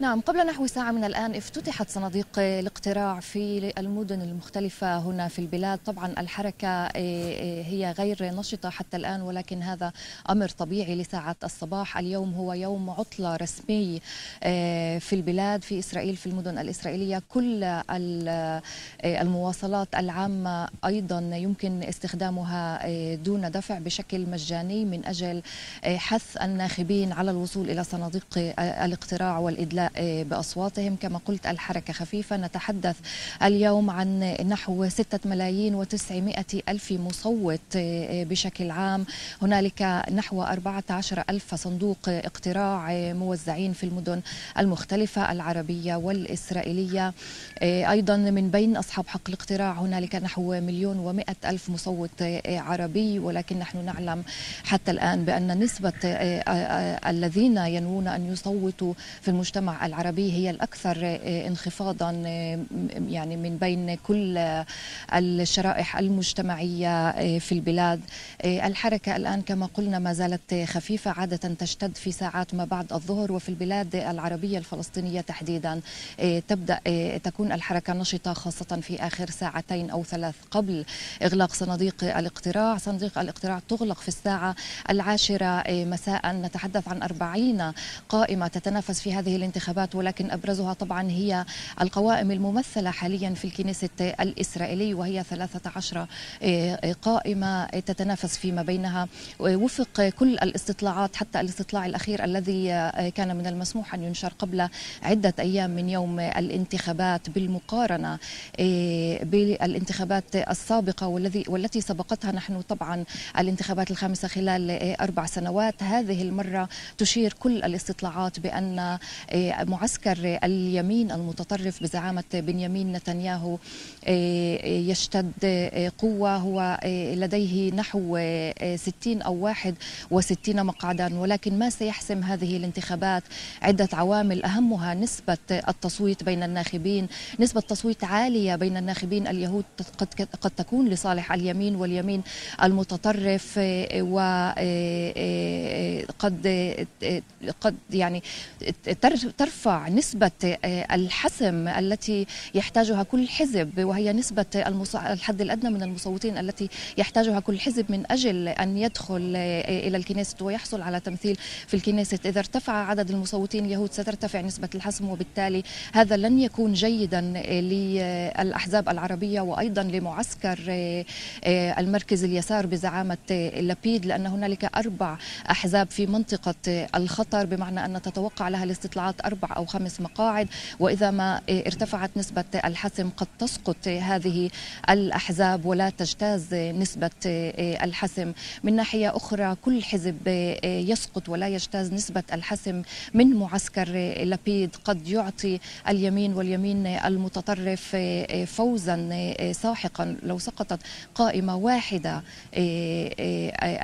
نعم قبل نحو ساعة من الآن افتتحت صناديق الاقتراع في المدن المختلفة هنا في البلاد طبعا الحركة إيه، إيه، هي غير نشطة حتى الآن ولكن هذا أمر طبيعي لساعة الصباح اليوم هو يوم عطلة رسمي إيه، في البلاد في إسرائيل في المدن الإسرائيلية كل المواصلات العامة أيضا يمكن استخدامها دون دفع بشكل مجاني من أجل حث الناخبين على الوصول إلى صناديق الاقتراع والإدلاء آه، بأصواتهم كما قلت الحركة خفيفة نتحدث اليوم عن نحو 6 ملايين و900 ألف مصوت آه، آه، بشكل عام هنالك نحو 14 ألف صندوق اقتراع موزعين في المدن المختلفة العربية والإسرائيلية أيضا من بين أصحاب حق الاقتراع هنالك نحو مليون ومئة ألف مصوت عربي ولكن نحن نعلم حتى الآن بأن نسبة الذين ينوون أن يصوتوا في المجتمع العربي هي الأكثر آه، انخفاضا آه، يعني من بين كل آه، الشرائح المجتمعية في البلاد الحركة الآن كما قلنا ما زالت خفيفة عادة تشتد في ساعات ما بعد الظهر وفي البلاد العربية الفلسطينية تحديدا تبدأ تكون الحركة نشطة خاصة في آخر ساعتين أو ثلاث قبل إغلاق صناديق الاقتراع صناديق الاقتراع تغلق في الساعة العاشرة مساء نتحدث عن 40 قائمة تتنافس في هذه الانتخابات الانتخابات ولكن أبرزها طبعا هي القوائم الممثلة حاليا في الكنيسة الإسرائيلي وهي 13 آه، قائمة تتنافس فيما بينها وفق كل الاستطلاعات حتى الاستطلاع الأخير الذي آه، كان من المسموح أن ينشر قبل عدة أيام من يوم الانتخابات بالمقارنة آه، بالانتخابات السابقة والذي والتي سبقتها نحن طبعا الانتخابات الخامسة خلال أربع سنوات هذه المرة تشير كل الاستطلاعات بأن معسكر اليمين المتطرف بزعامة بنيامين نتنياهو آه، آه، يشتد آه، قوة هو لديه نحو 60 أو 61 مقعدا ولكن ما سيحسم هذه الانتخابات عدة عوامل أهمها نسبة التصويت بين الناخبين نسبة تصويت عالية بين الناخبين اليهود قد, قد تكون لصالح اليمين واليمين المتطرف وقد قد يعني ترفع نسبة آه، الحسم التي يحتاجها كل حزب وهي نسبة الحد الأدنى من المصوتين التي يحتاجها كل حزب من أجل أن يدخل آه، إلى الكنيسة ويحصل على تمثيل في الكنيسة إذا ارتفع عدد المصوتين اليهود سترتفع نسبة الحسم وبالتالي هذا لن يكون جيدا للأحزاب العربية وأيضا لمعسكر آه، المركز اليسار بزعامة لابيد لأن هنالك أربع أحزاب في منطقة الخطر بمعنى أن تتوقع لها الاستطلاعات أربع أو خمس مقاعد وإذا ما ارتفعت نسبة الحسم قد تسقط هذه الأحزاب ولا تجتاز نسبة الحسم من ناحية أخرى كل حزب يسقط ولا يجتاز نسبة الحسم من معسكر لبيد قد يعطي اليمين واليمين المتطرف فوزا ساحقا لو سقطت قائمة واحدة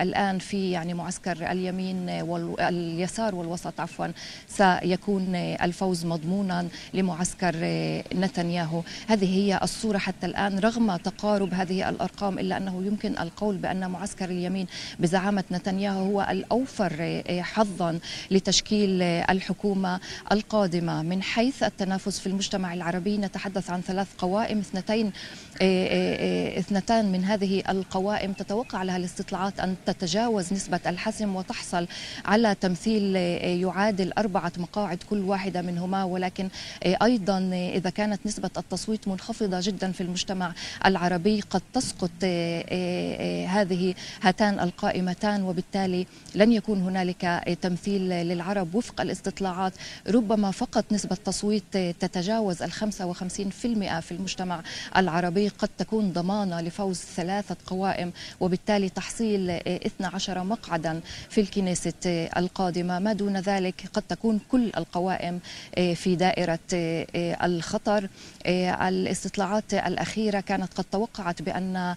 الآن في يعني معسكر اليمين واليسار والوسط عفوا سيكون الفوز مضمونا لمعسكر آه، نتنياهو هذه هي الصورة حتى الآن رغم تقارب هذه الأرقام إلا أنه يمكن القول بأن معسكر اليمين بزعامة نتنياهو هو الأوفر آه، آه، حظا لتشكيل الحكومة القادمة من حيث التنافس في المجتمع العربي نتحدث عن ثلاث قوائم اثنتين اثنتان من هذه القوائم تتوقع لها الاستطلاعات أن تتجاوز نسبة الحسم وتحصل على تمثيل يعادل أربعة مقاعد كل واحدة منهما ولكن آه، أيضا آه، إذا كانت نسبة التصويت منخفضة جدا في المجتمع العربي قد تسقط آه، هذه هاتان القائمتان وبالتالي لن يكون هنالك تمثيل للعرب وفق الاستطلاعات ربما فقط نسبة تصويت تتجاوز ال 55% في المجتمع العربي قد تكون ضمانة لفوز ثلاثة قوائم وبالتالي تحصيل 12 مقعدا في الكنيسة القادمة ما دون ذلك قد تكون كل القوائم القائم آه، في دائرة آه، آه، الخطر الاستطلاعات الأخيرة كانت قد توقعت بأن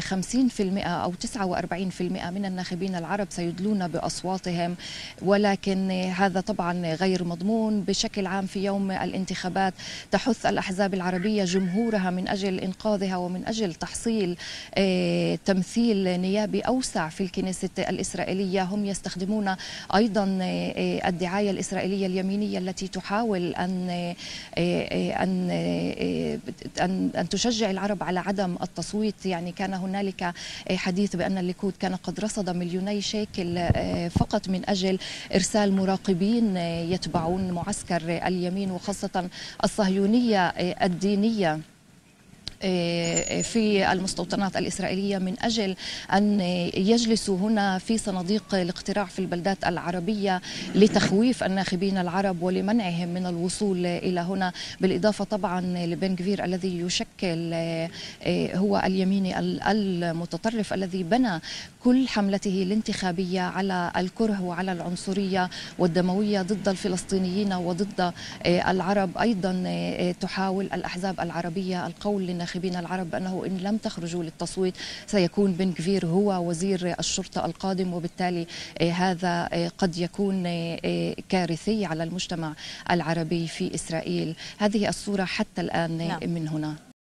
50% أو 49% من الناخبين العرب سيدلون بأصواتهم ولكن هذا طبعا غير مضمون بشكل عام في يوم الانتخابات تحث الأحزاب العربية جمهورها من أجل إنقاذها ومن أجل تحصيل تمثيل نيابي أوسع في الكنيسة الإسرائيلية هم يستخدمون أيضا الدعاية الإسرائيلية اليمينية التي تحاول أن أن أن, أن تشجع العرب على عدم التصويت يعني كان هنالك حديث بأن الليكود كان قد رصد مليوني شيكل فقط من أجل إرسال مراقبين يتبعون معسكر اليمين وخاصة الصهيونية الدينية آه، آه، في المستوطنات الإسرائيلية من أجل أن يجلسوا هنا في صناديق الاقتراع في البلدات العربية لتخويف الناخبين العرب ولمنعهم من الوصول إلى هنا بالإضافة طبعا لبن كفير الذي يشكل آه، هو اليميني المتطرف الذي بنى كل حملته الانتخابية على الكره وعلى العنصرية والدموية ضد الفلسطينيين وضد العرب أيضا تحاول الأحزاب العربية القول للناخبين الناخبين العرب بأنه إن لم تخرجوا للتصويت سيكون بن كفير هو وزير الشرطة القادم وبالتالي آه، هذا آه، قد يكون آه، كارثي على المجتمع العربي في إسرائيل هذه الصورة حتى الآن نعم. من هنا